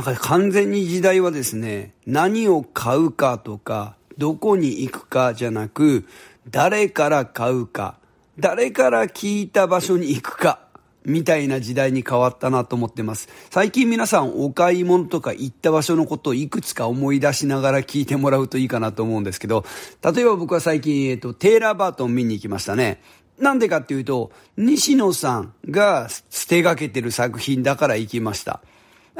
んか完全に時代はですね、何を買うかとか、どこに行くかじゃなく、誰から買うか、誰から聞いた場所に行くか、みたいな時代に変わったなと思ってます。最近皆さんお買い物とか行った場所のことをいくつか思い出しながら聞いてもらうといいかなと思うんですけど、例えば僕は最近、えっと、テーラーバートン見に行きましたね。なんでかっていうと、西野さんが捨てがけてる作品だから行きました。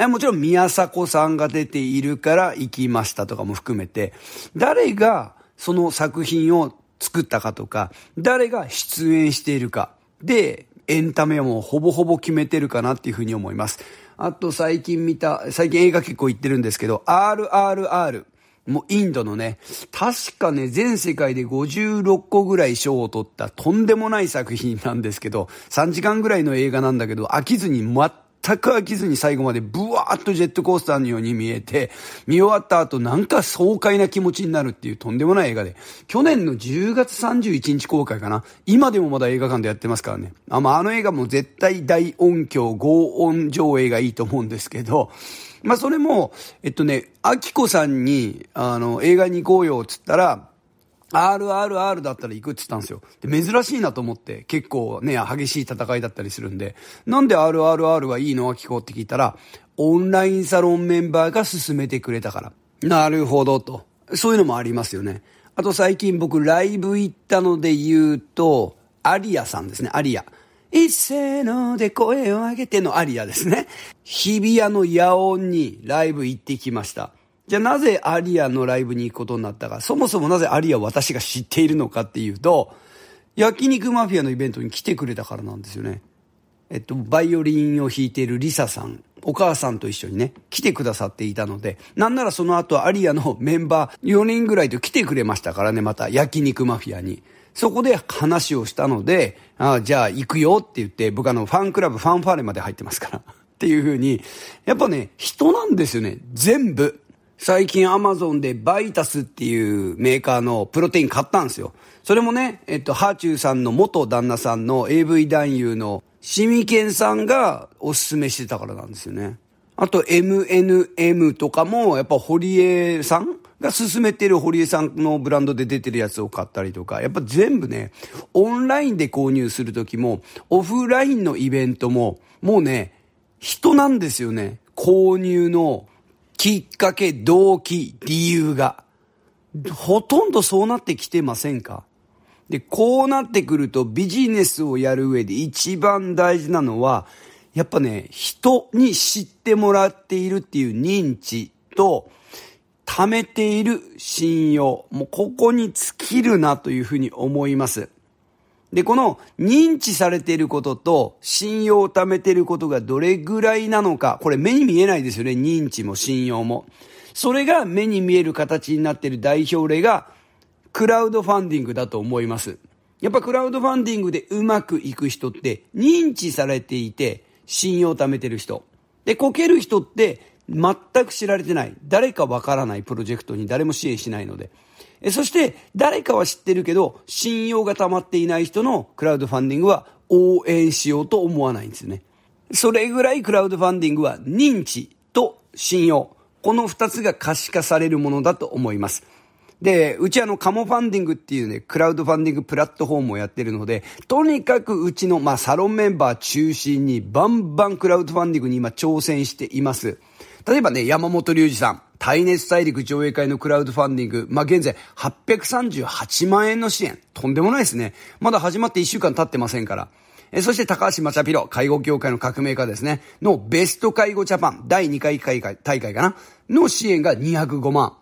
えもちろん宮迫さんが出ているから行きましたとかも含めて、誰がその作品を作ったかとか、誰が出演しているか。で、エンタメはもうほぼほぼ決めてるかなっていうふうに思います。あと最近見た、最近映画結構行ってるんですけど、RRR。もうインドのね、確かね、全世界で56個ぐらい賞を取ったとんでもない作品なんですけど、3時間ぐらいの映画なんだけど、飽きずに全全く飽きずに最後までブワーッとジェットコースターのように見えて、見終わった後なんか爽快な気持ちになるっていうとんでもない映画で、去年の10月31日公開かな。今でもまだ映画館でやってますからね。あ、まあ、あの映画も絶対大音響、合音上映がいいと思うんですけど、まあ、それも、えっとね、アキコさんに、あの、映画に行こうよ、つったら、RRR だったら行くって言ったんですよ。で、珍しいなと思って、結構ね、激しい戦いだったりするんで、なんで RRR はいいのは聞こうって聞いたら、オンラインサロンメンバーが勧めてくれたから。なるほど、と。そういうのもありますよね。あと最近僕ライブ行ったので言うと、アリアさんですね、アリア。一せので声を上げてのアリアですね。日比谷の野音にライブ行ってきました。じゃあなぜアリアのライブに行くことになったか、そもそもなぜアリアを私が知っているのかっていうと、焼肉マフィアのイベントに来てくれたからなんですよね。えっと、バイオリンを弾いているリサさん、お母さんと一緒にね、来てくださっていたので、なんならその後アリアのメンバー4人ぐらいと来てくれましたからね、また焼肉マフィアに。そこで話をしたので、ああ、じゃあ行くよって言って、僕あのファンクラブ、ファンファーレまで入ってますから。っていう風に、やっぱね、人なんですよね、全部。最近アマゾンでバイタスっていうメーカーのプロテイン買ったんですよ。それもね、えっと、ハーチューさんの元旦那さんの AV 男優のシミケンさんがおすすめしてたからなんですよね。あと MNM とかも、やっぱ堀江さんが勧めてる堀江さんのブランドで出てるやつを買ったりとか、やっぱ全部ね、オンラインで購入するときも、オフラインのイベントも、もうね、人なんですよね。購入のきっかけ、動機、理由が。ほとんどそうなってきてませんかで、こうなってくるとビジネスをやる上で一番大事なのは、やっぱね、人に知ってもらっているっていう認知と、貯めている信用。もうここに尽きるなというふうに思います。で、この認知されていることと信用を貯めていることがどれぐらいなのか、これ目に見えないですよね。認知も信用も。それが目に見える形になっている代表例が、クラウドファンディングだと思います。やっぱクラウドファンディングでうまくいく人って認知されていて信用を貯めてる人。で、こける人って全く知られてない、誰かわからないプロジェクトに誰も支援しないので。えそして、誰かは知ってるけど、信用が溜まっていない人のクラウドファンディングは応援しようと思わないんですよね。それぐらいクラウドファンディングは認知と信用。この二つが可視化されるものだと思います。で、うちあの、カモファンディングっていうね、クラウドファンディングプラットフォームをやってるので、とにかくうちの、まあ、サロンメンバー中心にバンバンクラウドファンディングに今挑戦しています。例えばね、山本隆二さん、耐熱大陸上映会のクラウドファンディング、まあ、現在838万円の支援。とんでもないですね。まだ始まって1週間経ってませんから。えそして高橋まちゃぴろ、介護協会の革命家ですね、のベスト介護ジャパン第2回大会大会かなの支援が205万。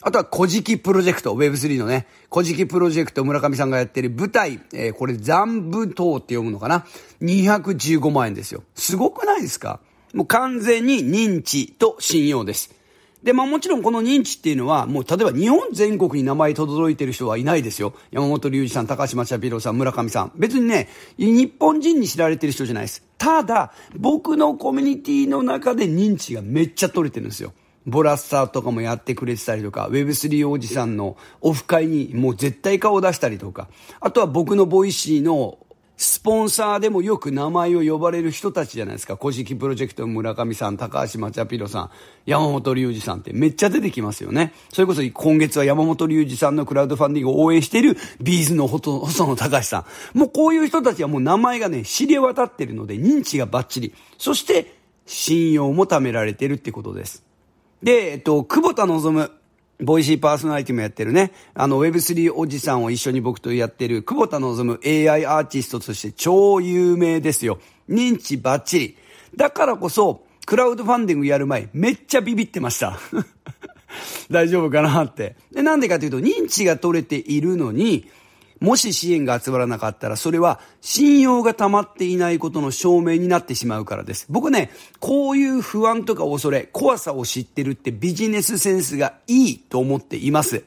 あとは、古事記プロジェクト、Web3 のね、古事記プロジェクト、村上さんがやってる舞台、えー、これ、残部等って読むのかな ?215 万円ですよ。すごくないですかもう完全に認知と信用です。で、まあもちろんこの認知っていうのは、もう例えば日本全国に名前届いてる人はいないですよ。山本隆二さん、高島茶郎さん、村上さん。別にね、日本人に知られてる人じゃないです。ただ、僕のコミュニティの中で認知がめっちゃ取れてるんですよ。ボラスターとかもやってくれてたりとか、Web3 おじさんのオフ会にもう絶対顔を出したりとか、あとは僕のボイシーのスポンサーでもよく名前を呼ばれる人たちじゃないですか。古式プロジェクトの村上さん、高橋マチャピロさん、山本隆二さんってめっちゃ出てきますよね。それこそ今月は山本隆二さんのクラウドファンディングを応援しているビーズの細野高橋さん。もうこういう人たちはもう名前がね、知れ渡ってるので認知がバッチリ。そして、信用も貯められてるってことです。で、えっと、久保田望ボイシーパーソナリティもやってるね、あの Web3 おじさんを一緒に僕とやってる、久保田望 AI アーティストとして超有名ですよ。認知バッチリ。だからこそ、クラウドファンディングやる前、めっちゃビビってました。大丈夫かなって。で、なんでかというと、認知が取れているのに、もし支援が集まらなかったら、それは信用が溜まっていないことの証明になってしまうからです。僕ね、こういう不安とか恐れ、怖さを知ってるってビジネスセンスがいいと思っています。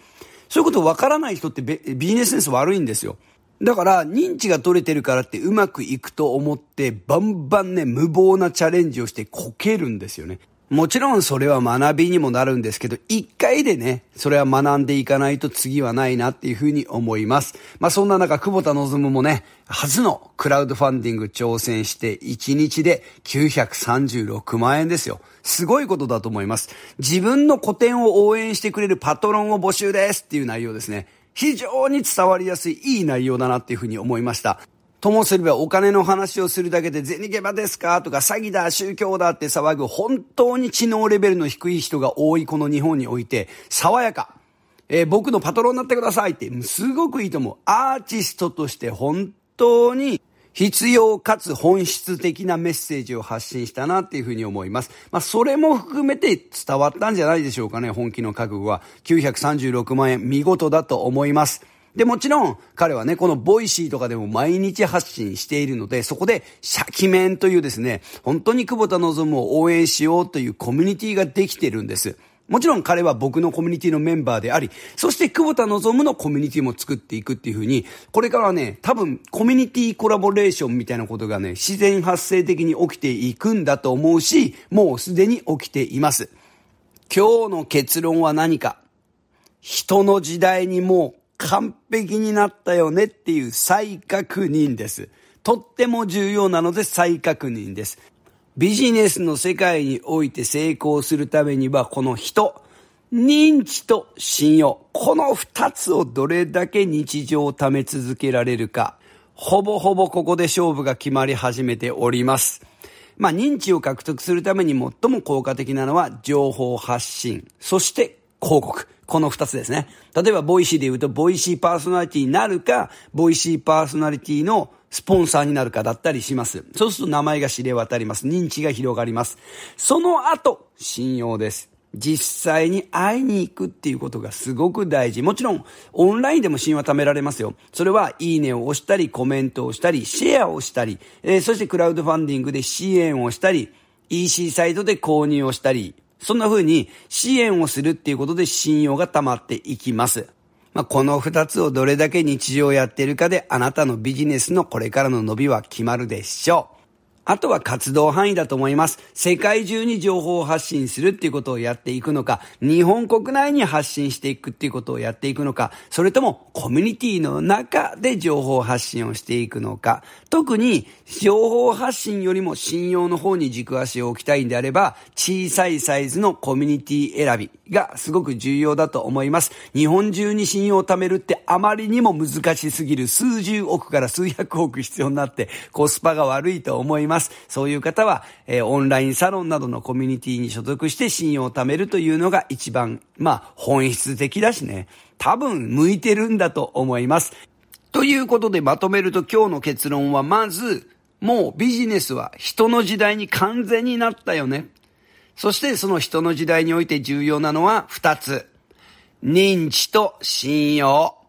そういうことわからない人ってビジネスセンス悪いんですよ。だから、認知が取れてるからってうまくいくと思って、バンバンね、無謀なチャレンジをしてこけるんですよね。もちろんそれは学びにもなるんですけど、一回でね、それは学んでいかないと次はないなっていうふうに思います。まあそんな中、久保田望もね、初のクラウドファンディング挑戦して1日で936万円ですよ。すごいことだと思います。自分の個展を応援してくれるパトロンを募集ですっていう内容ですね。非常に伝わりやすいいい内容だなっていうふうに思いました。ともすればお金の話をするだけで銭ゲバですかとか詐欺だ、宗教だって騒ぐ本当に知能レベルの低い人が多いこの日本において、爽やか。えー、僕のパトロンになってくださいって、すごくいいと思う。アーティストとして本当に必要かつ本質的なメッセージを発信したなっていうふうに思います。まあ、それも含めて伝わったんじゃないでしょうかね。本気の覚悟は。936万円、見事だと思います。で、もちろん、彼はね、このボイシーとかでも毎日発信しているので、そこで、シャキメンというですね、本当に久保田望を応援しようというコミュニティができてるんです。もちろん彼は僕のコミュニティのメンバーであり、そして久保田望のコミュニティも作っていくっていうふうに、これからね、多分コミュニティコラボレーションみたいなことがね、自然発生的に起きていくんだと思うし、もうすでに起きています。今日の結論は何か人の時代にもう完璧になったよねっていう再確認です。とっても重要なので再確認です。ビジネスの世界において成功するためには、この人、認知と信用。この二つをどれだけ日常を貯め続けられるか。ほぼほぼここで勝負が決まり始めております。まあ、認知を獲得するために最も効果的なのは情報発信、そして広告。この二つですね。例えば、ボイシーで言うと、ボイシーパーソナリティになるか、ボイシーパーソナリティのスポンサーになるかだったりします。そうすると名前が知れ渡ります。認知が広がります。その後、信用です。実際に会いに行くっていうことがすごく大事。もちろん、オンラインでも信用は貯められますよ。それは、いいねを押したり、コメントをしたり、シェアをしたり、えー、そしてクラウドファンディングで支援をしたり、EC サイトで購入をしたり、そんな風に支援をするっていうことで信用が溜まっていきます。まあ、この二つをどれだけ日常やってるかであなたのビジネスのこれからの伸びは決まるでしょう。あとは活動範囲だと思います。世界中に情報を発信するっていうことをやっていくのか、日本国内に発信していくっていうことをやっていくのか、それともコミュニティの中で情報発信をしていくのか、特に情報発信よりも信用の方に軸足を置きたいんであれば、小さいサイズのコミュニティ選びがすごく重要だと思います。日本中に信用を貯めるってあまりにも難しすぎる数十億から数百億必要になってコスパが悪いと思います。ます。そういう方は、えー、オンラインサロンなどのコミュニティに所属して信用を貯めるというのが一番、まあ、本質的だしね。多分、向いてるんだと思います。ということでまとめると今日の結論は、まず、もうビジネスは人の時代に完全になったよね。そしてその人の時代において重要なのは2つ。認知と信用。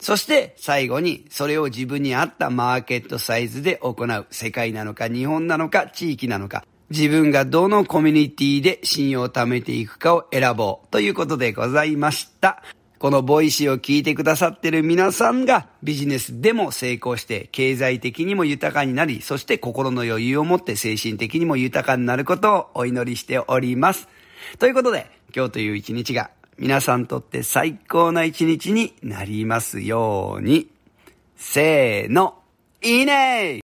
そして最後にそれを自分に合ったマーケットサイズで行う世界なのか日本なのか地域なのか自分がどのコミュニティで信用を貯めていくかを選ぼうということでございました。このボイシーを聞いてくださってる皆さんがビジネスでも成功して経済的にも豊かになり、そして心の余裕を持って精神的にも豊かになることをお祈りしております。ということで今日という一日が皆さんとって最高な一日になりますように。せーの、いいね